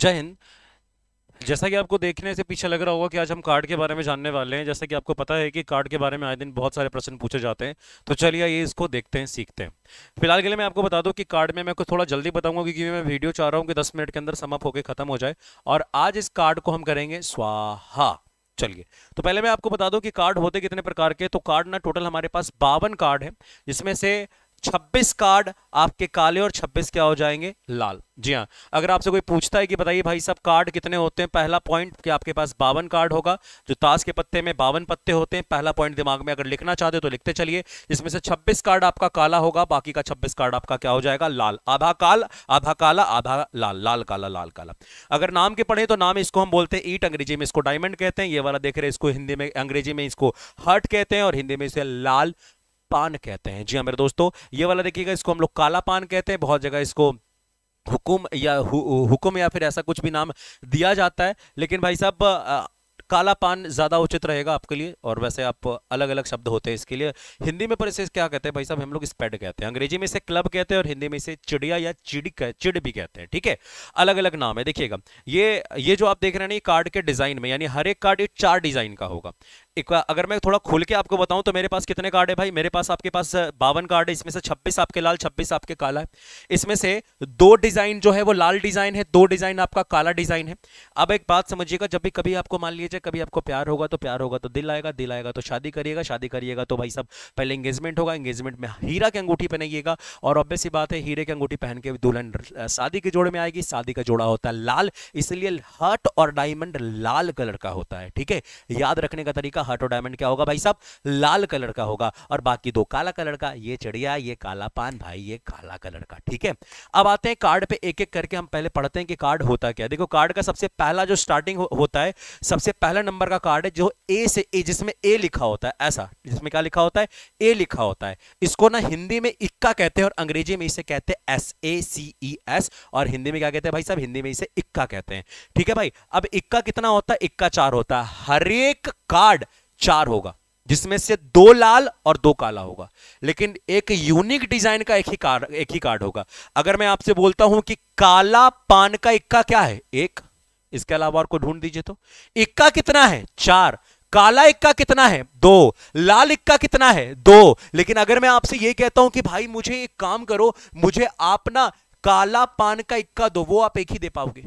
जय हिंद जैसा कि आपको देखने से पीछे लग रहा होगा कि आज हम कार्ड के बारे में जानने वाले हैं जैसा कि आपको पता है कि कार्ड के बारे में आए दिन बहुत सारे प्रश्न पूछे जाते हैं तो चलिए ये इसको देखते हैं सीखते हैं फिलहाल के लिए मैं आपको बता दूं कि कार्ड में मैं को थोड़ा जल्दी बताऊंगा क्योंकि मैं वीडियो चाह रहा हूँ कि दस मिनट के अंदर समाप्त होकर खत्म हो जाए और आज इस कार्ड को हम करेंगे स्वाहा चलिए तो पहले मैं आपको बता दूं कि कार्ड होते कितने प्रकार के तो कार्ड ना टोटल हमारे पास बावन कार्ड है जिसमें से 26 कार्ड आपके काले और 26 क्या हो जाएंगे लाल जी हाँ अगर आपसे कोई पूछता है कि बताइए भाई साहब कार्ड कितने होते हैं पहला पॉइंट कि आपके पास बावन कार्ड होगा जो ताश के पत्ते में बावन पत्ते होते हैं पहला पॉइंट दिमाग में अगर लिखना चाहते हो तो लिखते चलिए जिसमें से 26 कार्ड आपका काला होगा बाकी का छब्बीस कार्ड आपका क्या हो जाएगा लाल आधा काल आधा काला आधा लाल लाल काला लाल काला अगर नाम के पढ़े तो नाम इसको हम बोलते हैं ईट अंग्रेजी में इसको डायमंड कहते हैं ये वाला देख रहे हैं इसको हिंदी में अंग्रेजी में इसको हर्ट कहते हैं और हिंदी में इसे लाल पान कहते हैं जी हाँ मेरे दोस्तों ये वाला देखिएगा इसको हम लोग काला पान कहते हैं बहुत जगह इसको हुकुम या हु, हुकुम या फिर ऐसा कुछ भी नाम दिया जाता है लेकिन भाई साहब काला पान ज़्यादा उचित रहेगा आपके लिए और वैसे आप अलग अलग शब्द होते हैं इसके लिए हिंदी में पर इसे क्या कहते हैं भाई साहब हम लोग स्पेड कहते हैं अंग्रेजी में इसे क्लब कहते हैं और हिंदी में इसे चिड़िया या चिड़ चिड़ भी कहते हैं ठीक है अलग अलग नाम है देखिएगा ये ये जो आप देख रहे हैं ना ये कार्ड के डिज़ाइन में यानी हर एक कार्ड ये चार डिज़ाइन का होगा एक अगर मैं थोड़ा खोल के आपको बताऊं तो मेरे पास कितने कार्ड है भाई मेरे पास आपके पास बावन कार्ड है इसमें से 26 आपके लाल 26 आपके काला है इसमें से दो डिजाइन जो है वो लाल डिजाइन है दो डिजाइन आपका काला डिजाइन है अब एक बात समझिएगा जब भी कभी आपको मान लीजिए कभी आपको प्यार होगा तो प्यार होगा तो दिल आएगा दिल आएगा तो शादी करिएगा शादी करिएगा तो भाई सब पहले एंगेजमेंट होगा एंगेजमेंट में हीरा की अंगूठी पहनाइएगा और ऑब्वियस बात है हीरे की अंगूठी पहन के दुल्हन शादी के जोड़े में आएगी शादी का जोड़ा होता है लाल इसलिए हट और डायमंड लाल कलर का होता है ठीक है याद रखने का तरीका का हार्ट और डायमंड क्या होगा भाई साहब लाल कलर का होगा और बाकी दो काला कलर का ये चिड़िया ये काला पान भाई ये काला कलर का ठीक है अब आते हैं कार्ड पे एक एक करके हम पहले पढ़ते हैं कि कार्ड होता क्या देखो कार्ड का सबसे पहला जो स्टार्टिंग हो, होता है सबसे पहला नंबर का कार्ड है जो ए से ए जिसमें ए लिखा होता है ऐसा जिसमें क्या लिखा होता है ए लिखा होता है इसको ना हिंदी में इक्का कहते हैं और अंग्रेजी में इसे कहते हैं S A C E S और हिंदी में क्या कहते हैं भाई साहब हिंदी में इसे इक्का कहते हैं ठीक है भाई अब इक्का कितना होता है इक्का चार होता है हरेक कार्ड चार होगा जिसमें से दो लाल और दो काला होगा लेकिन एक यूनिक डिजाइन का एक ही कार्ड एक ही कार्ड होगा अगर मैं आपसे बोलता हूं कि काला पान का इक्का क्या है एक इसके अलावा और को ढूंढ दीजिए तो इक्का कितना है चार काला इक्का कितना है दो लाल इक्का कितना है दो लेकिन अगर मैं आपसे ये कहता हूं कि भाई मुझे एक काम करो मुझे आप ना काला पान का इक्का दो वो आप एक ही दे पाओगे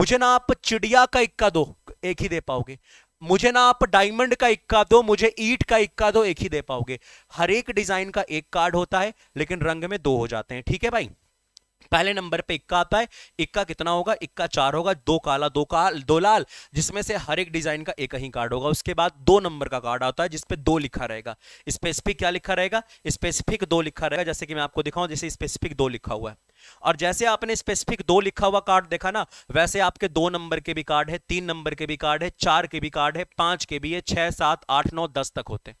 मुझे ना आप चिड़िया का इक्का दो एक ही दे पाओगे मुझे ना आप डायमंड का इक्का दो मुझे ईट का इक्का दो एक ही दे पाओगे हर एक डिजाइन का एक कार्ड होता है लेकिन रंग में दो हो जाते हैं ठीक है भाई पहले नंबर पे इक्का आता है इक्का कितना होगा इक्का चार होगा दो काला दो काल दो लाल जिसमें से हर एक डिजाइन का एक ही कार्ड होगा उसके बाद दो नंबर का कार्ड आता है जिसपे दो लिखा रहेगा स्पेसिफिक क्या लिखा रहेगा स्पेसिफिक दो लिखा रहेगा जैसे कि मैं आपको दिखाऊं जैसे स्पेसिफिक दो लिखा हुआ है और जैसे आपने स्पेसिफिक दो लिखा हुआ कार्ड देखा ना वैसे आपके दो नंबर के भी कार्ड है तीन नंबर के भी कार्ड है चार के भी कार्ड है पांच के भी है छह सात आठ नौ दस तक होते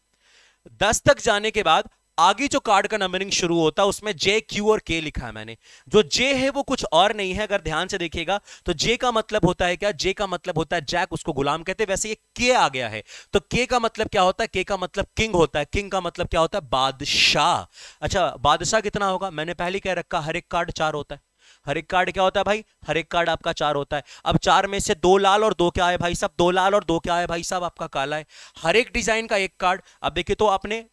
दस तक जाने के बाद आगे जो कार्ड का नंबरिंग शुरू होता है उसमें जे क्यू और के लिखा है मैंने जो जे है वो कुछ और नहीं है अगर ध्यान से देखिएगा तो जे का मतलब होता है क्या जे का मतलब होता है जैक उसको गुलाम कहते हैं वैसे ये के आ गया है तो के का मतलब क्या होता है के का मतलब किंग होता है किंग का मतलब क्या होता है बादशाह अच्छा बादशाह कितना होगा मैंने पहले कह रखा हर एक कार्ड चार होता है हर एक कार्ड क्या होता है भाई हर एक कार्ड आपका चार होता है अब चार में से दो लाल और दो क्या है भाई साहब दो लाल और दो क्या है भाई साहब आपका काला है हर एक डिजाइन का एक कार्ड अब देखिए तो आपने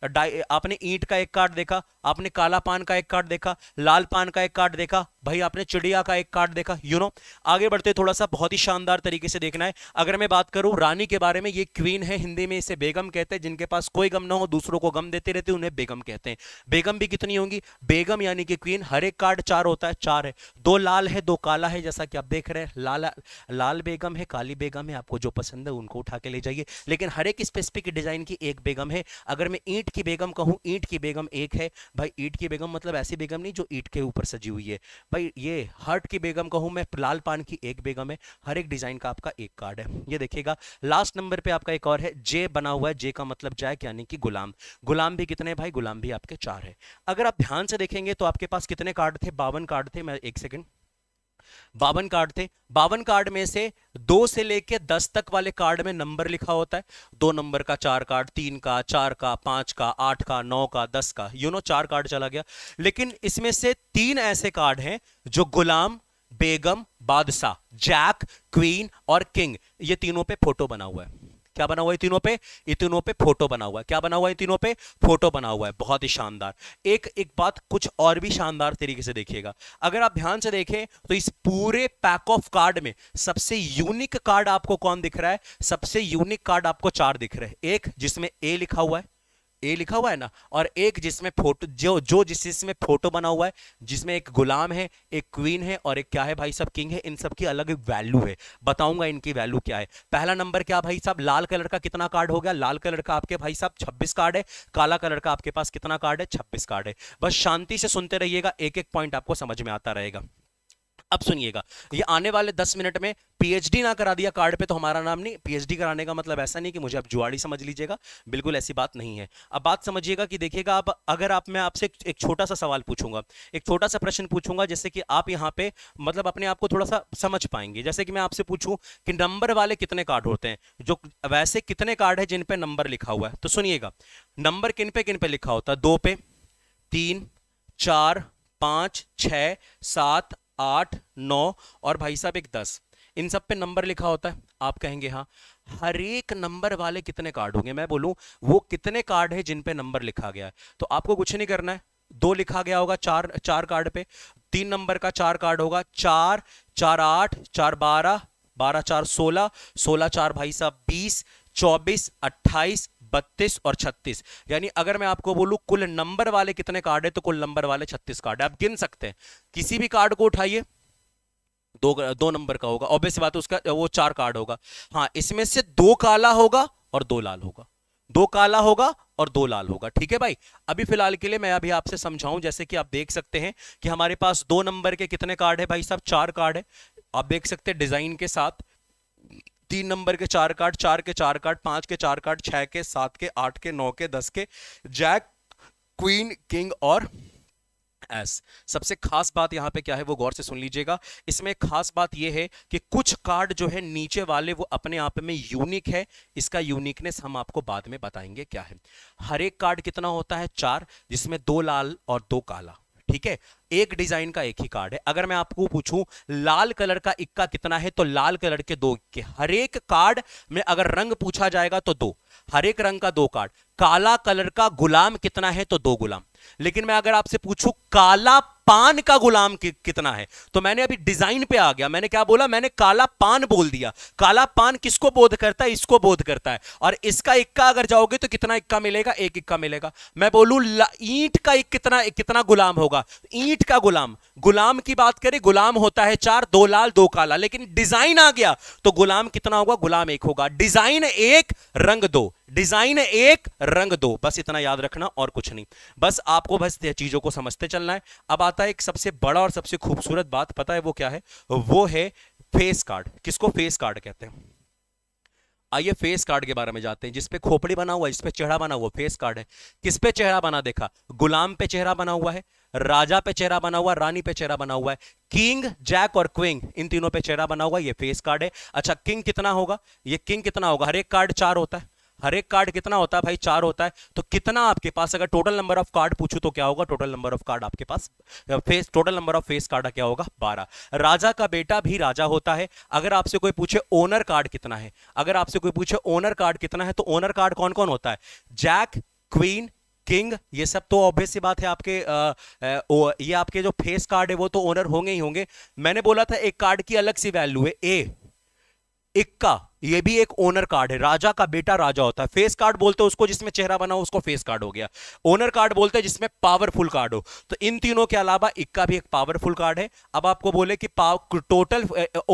आपने ईंट का एक कार्ड देखा आपने काला पान का एक कार्ड देखा लाल पान का एक कार्ड देखा भाई आपने चिड़िया का एक कार्ड देखा यू you नो know? आगे बढ़ते थोड़ा सा बहुत ही शानदार तरीके से देखना है अगर मैं बात करूं रानी के बारे में ये क्वीन है हिंदी में इसे बेगम कहते हैं जिनके पास कोई गम ना हो दूसरों को गम देते रहते उन्हें बेगम कहते हैं बेगम भी कितनी होंगी बेगम यानी कि क्वीन हर एक कार्ड चार होता है चार है दो लाल है दो काला है जैसा कि आप देख रहे हैं लाल लाल बेगम है काली बेगम है आपको जो पसंद है उनको उठा के ले जाइए लेकिन हर एक स्पेसिफिक डिज़ाइन की एक बेगम है अगर मैं ईंट की बेगम कहूँ ईंट की बेगम एक है भाई ईंट की बेगम मतलब ऐसी बेगम नहीं जो ईंट के ऊपर सजी हुई है भाई ये हर्ट की बेगम कहूँ मैं लाल पान की एक बेगम है हर एक डिज़ाइन का आपका एक कार्ड है ये देखिएगा लास्ट नंबर पर आपका एक और है जे बना हुआ है जे का मतलब जैक यानी कि गुलाम गुलाम भी कितने भाई गुलाम भी आपके चार है अगर आप ध्यान से देखेंगे तो आपके पास कितने कार्ड थे बावन कार्ड थे मैं एक से सेकंड बावन कार्ड थे बावन कार्ड में से दो से लेके दस तक वाले कार्ड में नंबर लिखा होता है दो नंबर का चार कार्ड तीन का चार का पांच का आठ का नौ का दस का यू नो चार कार्ड चला गया लेकिन इसमें से तीन ऐसे कार्ड हैं जो गुलाम बेगम बादशाह जैक क्वीन और किंग ये तीनों पे फोटो बना हुआ है क्या बना हुआ है तीनों पे ये तीनों पे फोटो बना हुआ है क्या बना हुआ है तीनों पे फोटो बना हुआ है बहुत ही शानदार एक एक बात कुछ और भी शानदार तरीके से देखिएगा अगर आप ध्यान से देखें तो इस पूरे पैक ऑफ कार्ड में सबसे यूनिक कार्ड आपको कौन दिख रहा है सबसे यूनिक कार्ड आपको चार दिख रहे हैं एक जिसमें ए लिखा हुआ है ए लिखा हुआ है ना और एक जिसमें फोटो जो जो जिस जिसमें फोटो बना हुआ है जिसमें एक गुलाम है एक क्वीन है और एक क्या है भाई साहब किंग है इन सब की अलग वैल्यू है बताऊंगा इनकी वैल्यू क्या है पहला नंबर क्या भाई साहब लाल कलर का कितना कार्ड हो गया लाल कलर का आपके भाई साहब छब्बीस कार्ड है काला कलर का आपके पास कितना कार्ड है छब्बीस कार्ड है बस शांति से सुनते रहिएगा एक एक पॉइंट आपको समझ में आता रहेगा अब सुनिएगा ये आने वाले दस मिनट में पीएचडी ना करा दिया कार्ड पे तो हमारा नाम नहीं पीएचडी कराने का मतलब ऐसा नहीं कि मुझे आप जुआड़ी समझ लीजिएगा बिल्कुल ऐसी बात नहीं है अब बात समझिएगा कि देखिएगा आप अगर आप मैं आपसे एक छोटा सा सवाल पूछूंगा एक छोटा सा प्रश्न पूछूंगा जैसे कि आप यहाँ पे मतलब अपने आप को थोड़ा सा समझ पाएंगे जैसे कि मैं आपसे पूछूँ कि नंबर वाले कितने कार्ड होते हैं जो वैसे कितने कार्ड है जिन पे नंबर लिखा हुआ है तो सुनिएगा नंबर किन पे किन पे लिखा होता है दो पे तीन चार पाँच छ सात आठ नौ और भाई साहब एक दस इन सब पे नंबर लिखा होता है आप कहेंगे हाँ हर एक नंबर वाले कितने कार्ड होंगे मैं बोलूं वो कितने कार्ड है जिन पे नंबर लिखा गया है तो आपको कुछ नहीं करना है दो लिखा गया होगा चार चार कार्ड पे तीन नंबर का चार कार्ड होगा चार चार आठ चार बारह बारह चार सोलह सोलह चार भाई साहब बीस चौबीस अट्ठाईस बत्तीस और छत्तीस यानी अगर मैं आपको बोलूं कुल नंबर वाले कितने कार्ड है तो कुल नंबर वाले छत्तीस कार्ड है आप गिन सकते हैं किसी भी कार्ड को उठाइए दो दो नंबर का होगा ऑब्वियस बात है उसका वो चार कार्ड होगा हाँ इसमें से दो काला होगा और दो लाल होगा दो काला होगा और दो लाल होगा ठीक है भाई अभी फिलहाल के लिए मैं अभी आपसे समझाऊं जैसे कि आप देख सकते हैं कि हमारे पास दो नंबर के कितने कार्ड है भाई साहब चार कार्ड है आप देख सकते हैं डिजाइन के साथ तीन नंबर के चार कार्ड चार के चार कार्ड पांच के चार कार्ड छह के सात के आठ के नौ के दस के जैक क्वीन किंग और एस सबसे खास बात यहां पे क्या है वो गौर से सुन लीजिएगा इसमें खास बात ये है कि कुछ कार्ड जो है नीचे वाले वो अपने आप में यूनिक है इसका यूनिकनेस हम आपको बाद में बताएंगे क्या है हर एक कार्ड कितना होता है चार जिसमें दो लाल और दो काला ठीक है एक डिजाइन का एक ही कार्ड है अगर मैं आपको पूछूं लाल कलर का इक्का कितना है तो लाल कलर के दो इक्के हर एक कार्ड में अगर रंग पूछा जाएगा तो दो हर एक रंग का दो कार्ड काला कलर का गुलाम कितना है तो दो गुलाम लेकिन मैं अगर आपसे पूछूं काला पान का गुलाम कि, कितना है तो मैंने अभी डिजाइन पे आ गया मैंने क्या बोला मैंने काला पान बोल दिया काला पान किसको बोध करता है इसको बोध करता है और इसका इक्का अगर जाओगे तो कितना इक्का मिलेगा एक इक्का मिलेगा मैं बोलू ईंट का एक कितना एक कितना गुलाम होगा ईंट का गुलाम गुलाम की बात करें गुलाम होता है चार दो लाल दो काला लेकिन डिजाइन आ गया तो गुलाम कितना होगा गुलाम एक होगा डिजाइन एक रंग दो डिजाइन एक रंग दो बस इतना याद रखना और कुछ नहीं बस आपको बस चीजों को समझते चलना है अब आता आता है एक सबसे बड़ा और सबसे खूबसूरत बात पता है वो क्या है वो है फेस कार्ड किसको फेस कार्ड कहते हैं आइए फेस कार्ड के बारे में जाते हैं जिसपे खोपड़ी बना हुआ है जिसपे चेहरा बना हुआ फेस कार्ड है किस पे चेहरा बना देखा गुलाम पे चेहरा बना हुआ है राजा पे चेहरा बना हुआ रानी पे चेहरा बना हुआ है किंग जैक और क्विंग इन तीनों पे चेहरा बना हुआ ये फेस कार्ड है अच्छा किंग कितना होगा ये किंग कितना होगा हर एक कार्ड चार होता है हर एक कार्ड कितना होता है भाई चार होता है तो कितना आपके पास अगर टोटल नंबर ऑफ कार्ड पूछूं तो क्या होगा टोटल नंबर ऑफ कार्ड आपके पास face total number of face card क्या होगा बारह राजा का बेटा भी राजा होता है अगर आपसे कोई पूछे ओनर कार्ड कितना है अगर आपसे कोई पूछे ओनर कार्ड कितना है तो ओनर कार्ड कौन कौन होता है जैक क्वीन किंग ये सब तो ऑब्वियस सी बात है आपके आ, आ, ओ, ये आपके जो फेस कार्ड है वो तो ओनर होंगे ही होंगे मैंने बोला था एक कार्ड की अलग सी वैल्यू है ए इक्का ये भी एक ओनर कार्ड है राजा का बेटा राजा होता है फेस कार्ड बोलते हैं उसको जिसमें चेहरा बना हो उसको फेस कार्ड हो गया ओनर कार्ड बोलते हैं जिसमें पावरफुल कार्ड हो तो इन तीनों के अलावा इक्का भी एक पावरफुल कार्ड है अब आपको बोले कि पाव टोटल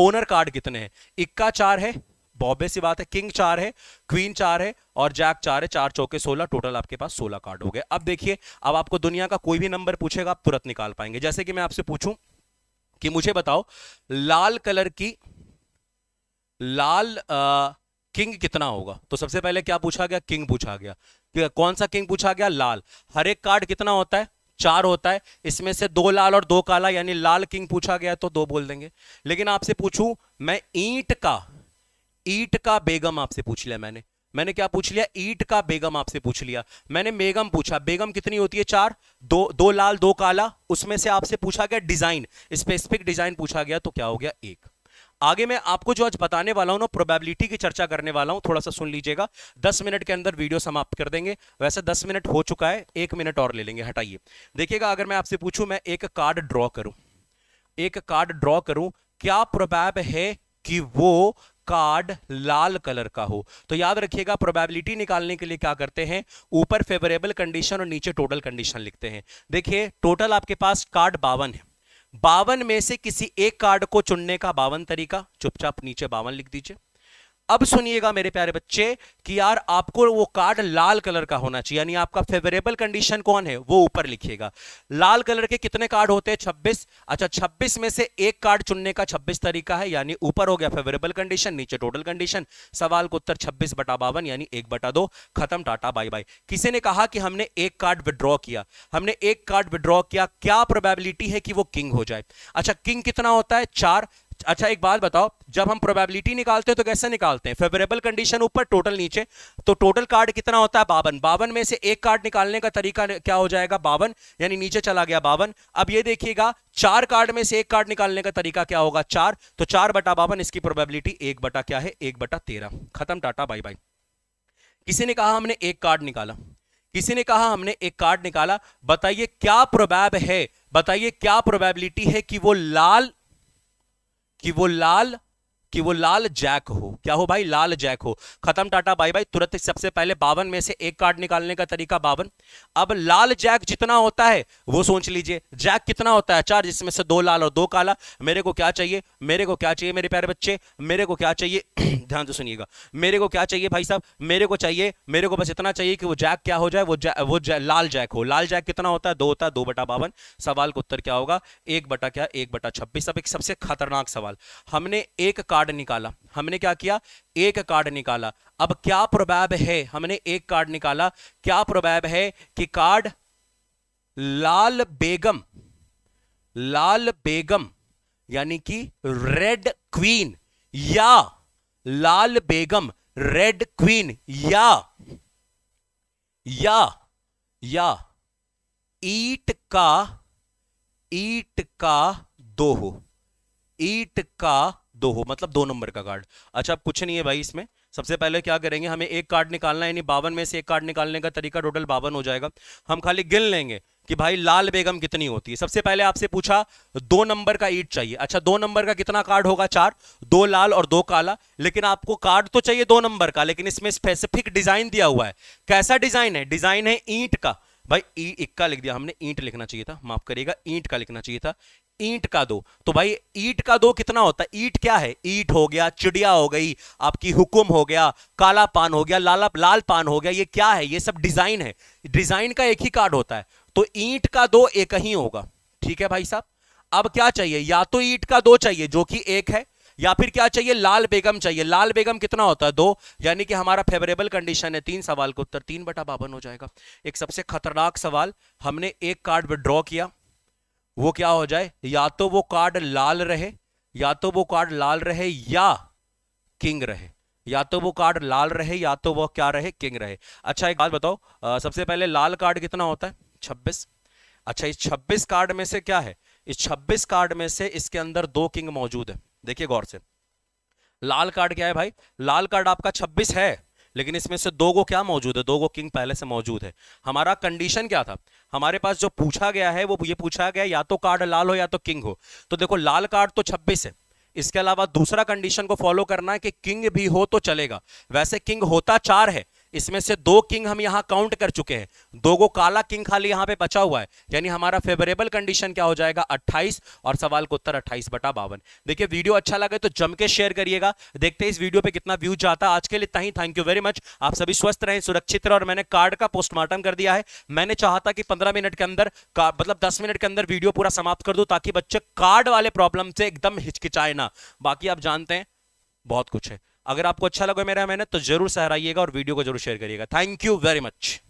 ओनर कार्ड कितने हैं इक्का चार है बॉबे सी बात है किंग चार है क्वीन चार है और जैक चार है चार चौके सोलह टोटल आपके पास सोलह कार्ड हो गए अब देखिए अब आपको दुनिया का कोई भी नंबर पूछेगा आप तुरंत निकाल पाएंगे जैसे कि मैं आपसे पूछूं कि मुझे बताओ लाल कलर की लाल आ, किंग कितना होगा तो सबसे पहले क्या पूछा गया किंग पूछा गया कौन सा किंग पूछा गया लाल हर एक कार्ड कितना होता है चार होता है इसमें से दो लाल और दो काला यानी लाल किंग पूछा गया तो दो बोल देंगे लेकिन आपसे पूछूं मैं ईट का ईट का बेगम आपसे पूछ लिया मैंने मैंने क्या पूछ लिया ईट का बेगम आपसे पूछ लिया मैंने बेगम पूछा बेगम कितनी होती है चार दो दो लाल दो काला उसमें से आपसे पूछा गया डिजाइन स्पेसिफिक डिजाइन पूछा गया तो क्या हो गया एक आगे मैं आपको जो आज बताने वाला हूं ना प्रोबेबिलिटी की चर्चा करने वाला हूं थोड़ा सा सुन लीजिएगा दस मिनट के अंदर वीडियो समाप्त कर देंगे वैसे दस मिनट हो चुका है एक मिनट और ले लेंगे हटाइए देखिएगा अगर मैं आपसे पूछूं मैं एक कार्ड ड्रॉ करूं एक कार्ड ड्रॉ करूं क्या प्रोबैब है कि वो कार्ड लाल कलर का हो तो याद रखिएगा प्रोबेबिलिटी निकालने के लिए क्या करते हैं ऊपर फेवरेबल कंडीशन और नीचे टोटल कंडीशन लिखते हैं देखिए टोटल आपके पास कार्ड बावन है बावन में से किसी एक कार्ड को चुनने का बावन तरीका चुपचाप नीचे बावन लिख दीजिए अब सुनिएगा मेरे प्यारे बच्चे कि यार आपको वो कार्ड लाल कलर का होना चाहिए यानी आपका फेवरेबल कंडीशन कौन है वो ऊपर लिखिएगा लाल कलर के कितने कार्ड होते हैं 26 अच्छा 26 में से एक कार्ड चुनने का 26 तरीका है यानी ऊपर हो गया फेवरेबल कंडीशन नीचे टोटल कंडीशन सवाल का उत्तर छब्बीस बटा बावन यानी एक बटा दो खत्म टाटा बाई बाई किसी ने कहा कि हमने एक कार्ड विड्रॉ किया हमने एक कार्ड विड्रॉ किया क्या प्रोबेबिलिटी है कि वो किंग हो जाए अच्छा किंग कितना होता है चार अच्छा एक बात बताओ जब हम प्रोबेबिलिटी निकालते हैं तो कैसे निकालते हैं फेवरेबल कंडीशन ऊपर टोटल नीचे तो टोटल कार्ड कितना होता है बावन बावन में से एक कार्ड निकालने का तरीका क्या हो जाएगा बावन यानी नीचे चला गया बावन अब ये देखिएगा चार कार्ड में से एक कार्ड निकालने का तरीका क्या होगा चार तो चार बटा बावन इसकी प्रोबेबिलिटी एक बटा क्या है एक बटा तेरह खत्म टाटा बाई बाई किसी ने कहा हमने एक कार्ड निकाला किसी ने कहा हमने एक कार्ड निकाला बताइए क्या प्रोबैब है बताइए क्या प्रोबेबिलिटी है कि वो लाल कि वो लाल कि वो लाल जैक हो क्या हो भाई लाल जैक हो खत्म टाटा बाई बाई तुरंत सबसे पहले बावन में से एक कार्ड निकालने का तरीका बावन अब लाल जैक जितना होता है वो सोच लीजिए जैक कितना होता है चार जिसमें से दो लाल और दो काला मेरे को क्या चाहिए मेरे को क्या चाहिए मेरे प्यारे बच्चे मेरे को क्या चाहिए ध्यान से सुनिएगा मेरे को क्या चाहिए भाई साहब मेरे को चाहिए मेरे को बस इतना चाहिए कि वो जैक क्या हो जाए वो जा, वो जा, लाल जैक हो लाल जैक कितना होता है दो होता है दो बटा बावन सवाल का उत्तर क्या होगा एक बटा क्या एक बटा छब्बीस अब एक सबसे खतरनाक सवाल हमने एक कार्ड कार्ड निकाला हमने क्या किया एक कार्ड निकाला अब क्या प्रोबैब है हमने एक कार्ड निकाला क्या प्रोबैब है कि कार्ड लाल बेगम लाल बेगम यानी कि रेड क्वीन या लाल बेगम रेड क्वीन या या या ईट का ईट का दो हो ईट का दो हो मतलब दो नंबर का कार्ड अच्छा कुछ नहीं है भाई इसमें सबसे पहले क्या करेंगे हमें एक कार्ड निकालना है यानी बावन में से एक कार्ड निकालने का तरीका टोटल बावन हो जाएगा हम खाली गिन लेंगे कि भाई लाल बेगम कितनी होती है सबसे पहले आपसे पूछा दो नंबर का ईट चाहिए अच्छा दो नंबर का कितना कार्ड होगा चार दो लाल और दो काला लेकिन आपको कार्ड तो चाहिए दो नंबर का लेकिन इसमें स्पेसिफिक डिजाइन दिया हुआ है कैसा डिजाइन है डिजाइन है ईंट का भाई ई इक्का लिख दिया हमने ईंट लिखना चाहिए था माफ करिएगा ईंट का लिखना चाहिए था ईंट का दो तो भाई ईट का दो कितना होता है ईट क्या है ईट हो गया चिड़िया हो गई आपकी हुकुम हो गया काला पान हो गया लाला लाल पान हो गया ये क्या है ये सब डिजाइन है डिजाइन का एक ही कार्ड होता है तो ईट का दो एक ही होगा ठीक है भाई साहब अब क्या चाहिए या तो ईट का दो चाहिए जो कि एक है या फिर क्या चाहिए लाल बेगम चाहिए लाल बेगम कितना होता है दो यानी कि हमारा फेवरेबल कंडीशन है तीन सवाल का उत्तर तीन बटा बावन हो जाएगा एक सबसे खतरनाक सवाल हमने एक कार्ड विड्रॉ किया वो क्या हो जाए या तो वो कार्ड लाल रहे या तो वो कार्ड लाल रहे या किंग रहे या तो वो कार्ड लाल रहे या तो वो क्या रहे किंग रहे अच्छा एक बात बताओ आ, सबसे पहले लाल कार्ड कितना होता है छब्बीस अच्छा इस छब्बीस कार्ड में से क्या है इस छब्बीस कार्ड में से इसके अंदर दो किंग मौजूद है देखिए गौर से लाल कार्ड क्या है भाई लाल कार्ड आपका छब्बीस है लेकिन इसमें से दो गो क्या मौजूद है दो गो किंग पहले से मौजूद है हमारा कंडीशन क्या था हमारे पास जो पूछा गया है वो ये पूछा गया या तो कार्ड लाल हो या तो किंग हो तो देखो लाल कार्ड तो छब्बीस है इसके अलावा दूसरा कंडीशन को फॉलो करना है कि किंग भी हो तो चलेगा वैसे किंग होता चार है इसमें से दो किंग हम यहां काउंट कर चुके हैं दो गो काला किंग खाली यहां पे बचा हुआ है यानी हमारा फेवरेबल कंडीशन क्या हो जाएगा 28 और सवाल का उत्तर 28 बटा बावन देखिए वीडियो अच्छा लगे तो जम के शेयर करिएगा देखते हैं इस वीडियो पे कितना व्यूज जाता आज के लिए इतना ही थैंक यू वेरी मच आप सभी स्वस्थ रहें सुरक्षित रहे और मैंने कार्ड का पोस्टमार्टम कर दिया है मैंने चाहा था कि पंद्रह मिनट के अंदर मतलब दस मिनट के अंदर वीडियो पूरा समाप्त कर दू ताकि बच्चे कार्ड वाले प्रॉब्लम से एकदम हिचकिचाए ना बाकी आप जानते हैं बहुत कुछ है अगर आपको अच्छा लगा मेरा मेहनत तो जरूर सहराइएगा और वीडियो को जरूर शेयर करिएगा थैंक यू वेरी मच